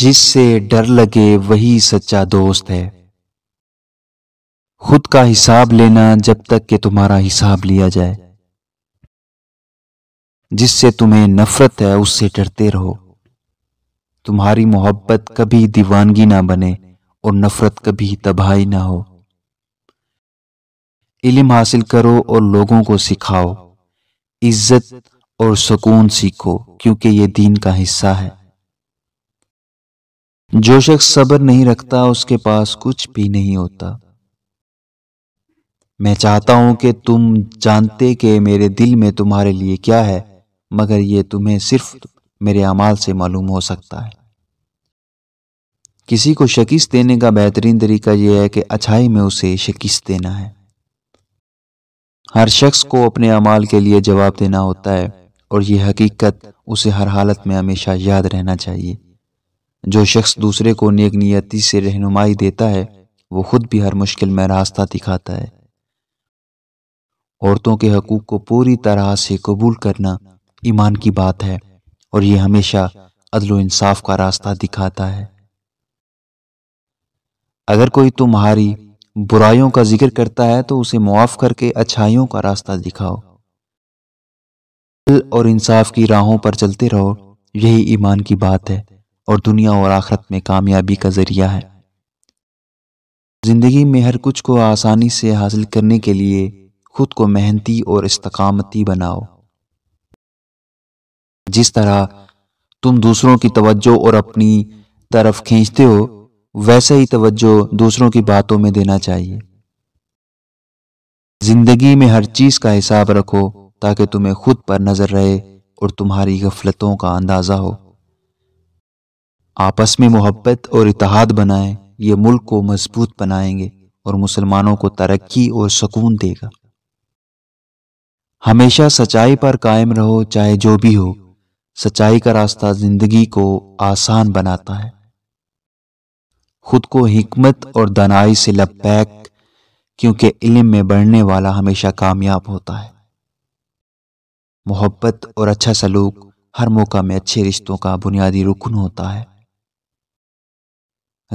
जिससे डर लगे वही सच्चा दोस्त है खुद का हिसाब लेना जब तक कि तुम्हारा हिसाब लिया जाए जिससे तुम्हें नफरत है उससे डरते रहो तुम्हारी मोहब्बत कभी दीवानगी ना बने और नफरत कभी तबाही ना हो इल्म हासिल करो और लोगों को सिखाओ इज्जत और सुकून सीखो क्योंकि ये दीन का हिस्सा है जो शख्स सब्र नहीं रखता उसके पास कुछ भी नहीं होता मैं चाहता हूं कि तुम जानते कि मेरे दिल में तुम्हारे लिए क्या है मगर यह तुम्हें सिर्फ मेरे अमाल से मालूम हो सकता है किसी को शकीस देने का बेहतरीन तरीका यह है कि अच्छाई में उसे शकीस देना है हर शख्स को अपने अमाल के लिए जवाब देना होता है और यह हकीकत उसे हर हालत में हमेशा याद रहना चाहिए जो शख्स दूसरे को नेक नियति से रहनुमाई देता है वो खुद भी हर मुश्किल में रास्ता दिखाता है औरतों के हकूक़ को पूरी तरह से कबूल करना ईमान की बात है और यह हमेशा अदल इंसाफ का रास्ता दिखाता है अगर कोई तुम्हारी बुराइयों का जिक्र करता है तो उसे मुआफ़ करके अच्छाइयों का रास्ता दिखाओ और इंसाफ की राहों पर चलते रहो यही ईमान की बात है और दुनिया और आखरत में कामयाबी का जरिया है ज़िंदगी में हर कुछ को आसानी से हासिल करने के लिए खुद को मेहनती और इस्तकामती बनाओ जिस तरह तुम दूसरों की तवज्जो और अपनी तरफ खींचते हो वैसे ही तवज्जो दूसरों की बातों में देना चाहिए जिंदगी में हर चीज का हिसाब रखो ताकि तुम्हें खुद पर नजर रहे और तुम्हारी गफलतों का अंदाजा हो आपस में मोहब्बत और इतिहाद बनाएं ये मुल्क को मजबूत बनाएंगे और मुसलमानों को तरक्की और सुकून देगा हमेशा सच्चाई पर कायम रहो चाहे जो भी हो सच्चाई का रास्ता जिंदगी को आसान बनाता है खुद को हिकमत और दनाई से लबैक क्योंकि इल्म में बढ़ने वाला हमेशा कामयाब होता है मोहब्बत और अच्छा सलूक हर मौका में अच्छे रिश्तों का बुनियादी रुकन होता है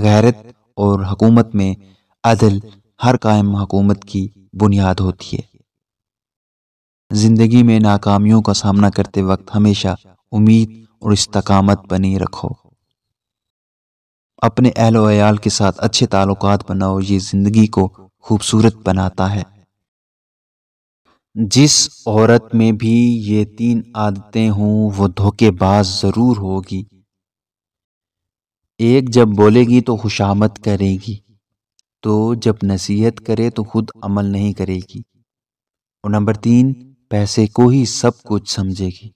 गैरत और हकूमत में अदल हर कायम हकूमत की बुनियाद होती है ज़िंदगी में नाकामियों का सामना करते वक्त हमेशा उम्मीद और इस्तकामत बनी रखो अपने अहल वयाल के साथ अच्छे ताल्लुक बनाओ ये ज़िंदगी को खूबसूरत बनाता है जिस औरत में भी ये तीन आदतें हों वो धोखेबाज ज़रूर होगी एक जब बोलेगी तो खुशामद करेगी तो जब नसीहत करे तो खुद अमल नहीं करेगी और नंबर तीन पैसे को ही सब कुछ समझेगी